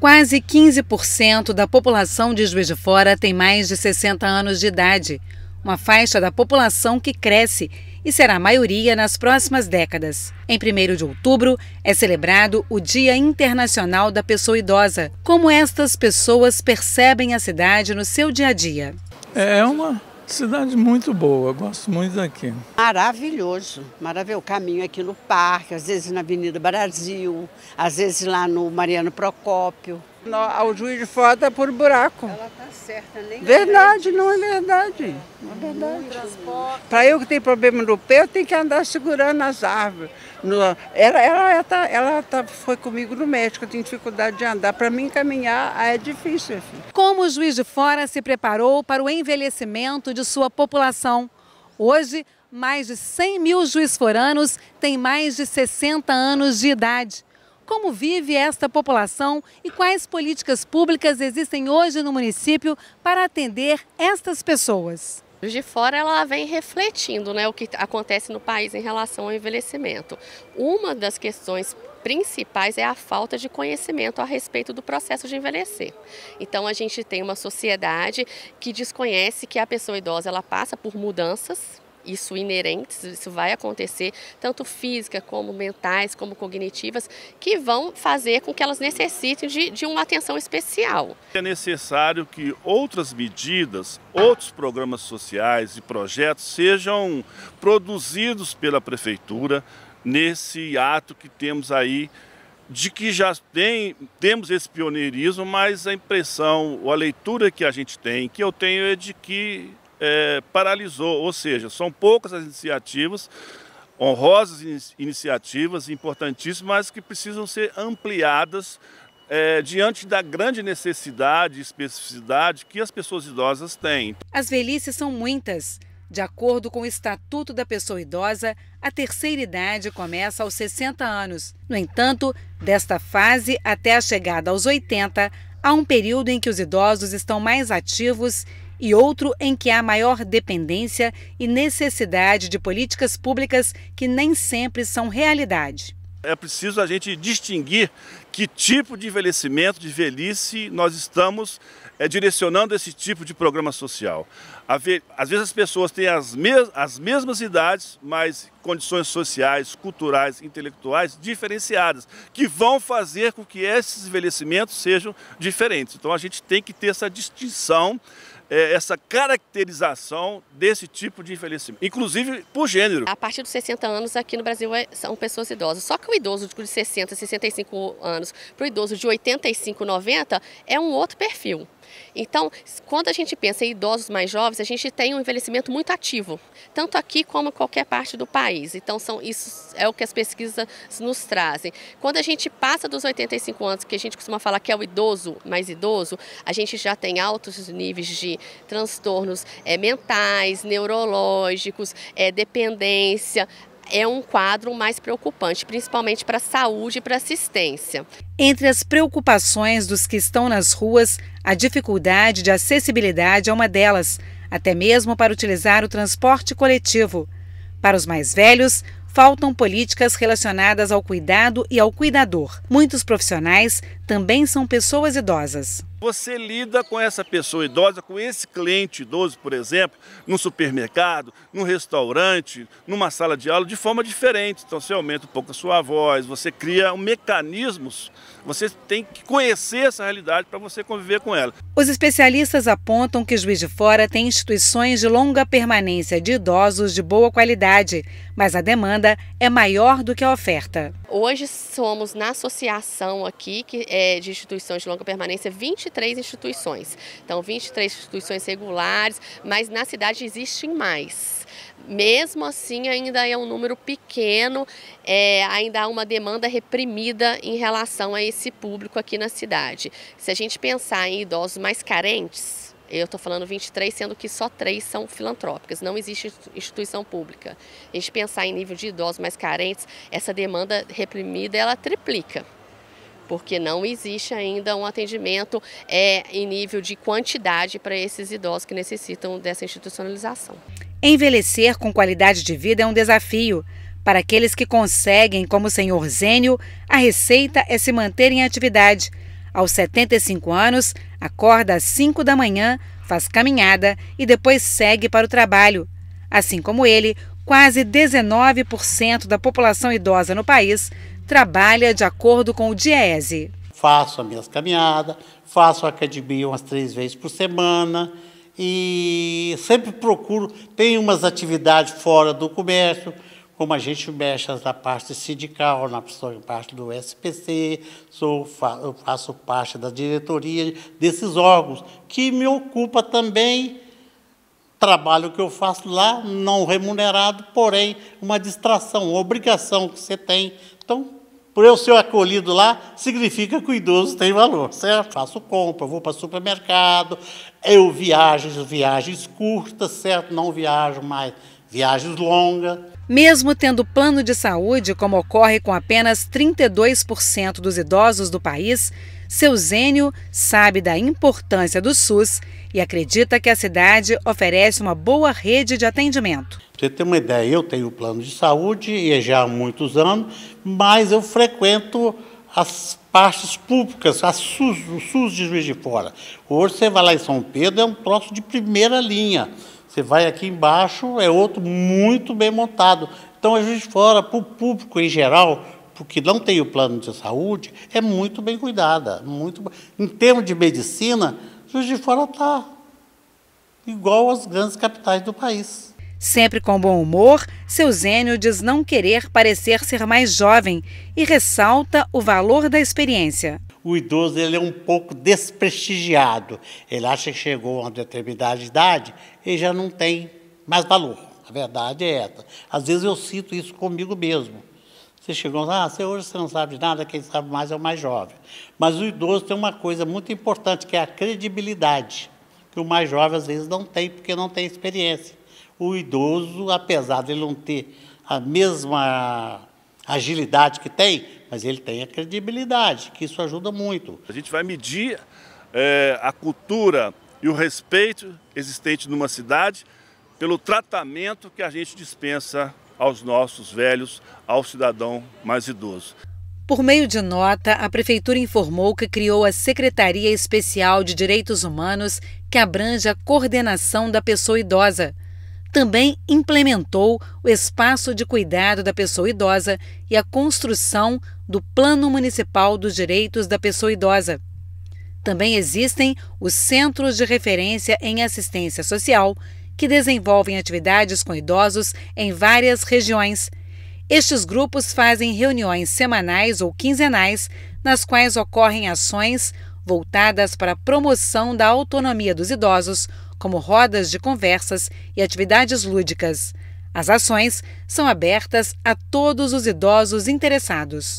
Quase 15% da população de Juiz de Fora tem mais de 60 anos de idade, uma faixa da população que cresce e será a maioria nas próximas décadas. Em 1 de outubro é celebrado o Dia Internacional da Pessoa Idosa. Como estas pessoas percebem a cidade no seu dia a dia? É, é uma Cidade muito boa, gosto muito daqui. Maravilhoso, maravilhoso. O caminho aqui no parque, às vezes na Avenida Brasil, às vezes lá no Mariano Procópio ao juiz de fora por buraco. Ela está certa, nem Verdade, não é verdade. Não é verdade. Para eu que tenho problema no pé, eu tenho que andar segurando as árvores. Ela, ela, ela, tá, ela tá, foi comigo no médico, eu tenho dificuldade de andar. Para mim caminhar é difícil. Filho. Como o juiz de fora se preparou para o envelhecimento de sua população? Hoje, mais de 100 mil juiz foranos têm mais de 60 anos de idade. Como vive esta população e quais políticas públicas existem hoje no município para atender estas pessoas? De fora ela vem refletindo né, o que acontece no país em relação ao envelhecimento. Uma das questões principais é a falta de conhecimento a respeito do processo de envelhecer. Então a gente tem uma sociedade que desconhece que a pessoa idosa ela passa por mudanças isso inerentes, isso vai acontecer, tanto física como mentais, como cognitivas, que vão fazer com que elas necessitem de, de uma atenção especial. É necessário que outras medidas, outros programas sociais e projetos sejam produzidos pela Prefeitura nesse ato que temos aí de que já tem, temos esse pioneirismo, mas a impressão, a leitura que a gente tem, que eu tenho é de que é, paralisou, ou seja, são poucas as iniciativas, honrosas iniciativas, importantíssimas, mas que precisam ser ampliadas é, diante da grande necessidade e especificidade que as pessoas idosas têm. As velhices são muitas. De acordo com o Estatuto da Pessoa Idosa, a terceira idade começa aos 60 anos. No entanto, desta fase até a chegada aos 80, há um período em que os idosos estão mais ativos e outro em que há maior dependência e necessidade de políticas públicas que nem sempre são realidade. É preciso a gente distinguir que tipo de envelhecimento, de velhice, nós estamos é, direcionando esse tipo de programa social. Às vezes as pessoas têm as, mes as mesmas idades, mas condições sociais, culturais, intelectuais diferenciadas, que vão fazer com que esses envelhecimentos sejam diferentes. Então a gente tem que ter essa distinção é, essa caracterização desse tipo de envelhecimento, inclusive por gênero. A partir dos 60 anos aqui no Brasil é, são pessoas idosas. Só que o idoso de 60, 65 anos para o idoso de 85, 90 é um outro perfil. Então, quando a gente pensa em idosos mais jovens, a gente tem um envelhecimento muito ativo, tanto aqui como em qualquer parte do país. Então, são, isso é o que as pesquisas nos trazem. Quando a gente passa dos 85 anos, que a gente costuma falar que é o idoso mais idoso, a gente já tem altos níveis de transtornos é, mentais, neurológicos, é, dependência, é um quadro mais preocupante, principalmente para a saúde e para assistência. Entre as preocupações dos que estão nas ruas, a dificuldade de acessibilidade é uma delas, até mesmo para utilizar o transporte coletivo. Para os mais velhos, faltam políticas relacionadas ao cuidado e ao cuidador. Muitos profissionais também são pessoas idosas. Você lida com essa pessoa idosa, com esse cliente idoso, por exemplo, no supermercado, no restaurante, numa sala de aula, de forma diferente. Então você aumenta um pouco a sua voz, você cria um mecanismos, você tem que conhecer essa realidade para você conviver com ela. Os especialistas apontam que Juiz de Fora tem instituições de longa permanência de idosos de boa qualidade, mas a demanda é maior do que a oferta. Hoje somos na associação aqui que é de instituições de longa permanência 20 23 instituições. Então, 23 instituições regulares, mas na cidade existem mais. Mesmo assim, ainda é um número pequeno, é, ainda há uma demanda reprimida em relação a esse público aqui na cidade. Se a gente pensar em idosos mais carentes, eu estou falando 23, sendo que só três são filantrópicas, não existe instituição pública. A gente pensar em nível de idosos mais carentes, essa demanda reprimida, ela triplica porque não existe ainda um atendimento é, em nível de quantidade para esses idosos que necessitam dessa institucionalização. Envelhecer com qualidade de vida é um desafio. Para aqueles que conseguem, como o senhor Zênio, a receita é se manter em atividade. Aos 75 anos, acorda às 5 da manhã, faz caminhada e depois segue para o trabalho. Assim como ele, quase 19% da população idosa no país trabalha de acordo com o DIESE. Faço as minhas caminhadas, faço academia umas três vezes por semana e sempre procuro, tem umas atividades fora do comércio, como a gente mexe na parte sindical, na parte do SPC, sou, faço parte da diretoria desses órgãos, que me ocupa também trabalho que eu faço lá, não remunerado, porém uma distração, uma obrigação que você tem. Então, por eu ser acolhido lá, significa que o idoso tem valor, certo? Faço compra, vou para supermercado, eu viajo, viagens curtas, certo? Não viajo mais, viagens longas. Mesmo tendo plano de saúde, como ocorre com apenas 32% dos idosos do país, seu Zênio sabe da importância do SUS e acredita que a cidade oferece uma boa rede de atendimento. você ter uma ideia, eu tenho plano de saúde e é já há muitos anos, mas eu frequento as partes públicas, a SUS, o SUS de Juiz de Fora. Hoje você vai lá em São Pedro, é um troço de primeira linha. Você vai aqui embaixo, é outro muito bem montado. Então, a é Juiz de Fora, para o público em geral, porque não tem o plano de saúde, é muito bem cuidada. Muito, em termos de medicina, Juiz de Fora está igual às grandes capitais do país. Sempre com bom humor, seu Zênio diz não querer parecer ser mais jovem e ressalta o valor da experiência. O idoso ele é um pouco desprestigiado. Ele acha que chegou a uma determinada idade e já não tem mais valor. A verdade é essa. Às vezes eu sinto isso comigo mesmo. Vocês chegou lá, ah, você hoje você não sabe de nada, quem sabe mais é o mais jovem. Mas o idoso tem uma coisa muito importante, que é a credibilidade, que o mais jovem às vezes não tem, porque não tem experiência. O idoso, apesar de ele não ter a mesma agilidade que tem, mas ele tem a credibilidade, que isso ajuda muito. A gente vai medir é, a cultura e o respeito existente numa cidade pelo tratamento que a gente dispensa aos nossos velhos, ao cidadão mais idoso. Por meio de nota, a Prefeitura informou que criou a Secretaria Especial de Direitos Humanos, que abrange a coordenação da pessoa idosa. Também implementou o espaço de cuidado da pessoa idosa e a construção do Plano Municipal dos Direitos da Pessoa Idosa. Também existem os Centros de Referência em Assistência Social que desenvolvem atividades com idosos em várias regiões. Estes grupos fazem reuniões semanais ou quinzenais, nas quais ocorrem ações voltadas para a promoção da autonomia dos idosos, como rodas de conversas e atividades lúdicas. As ações são abertas a todos os idosos interessados.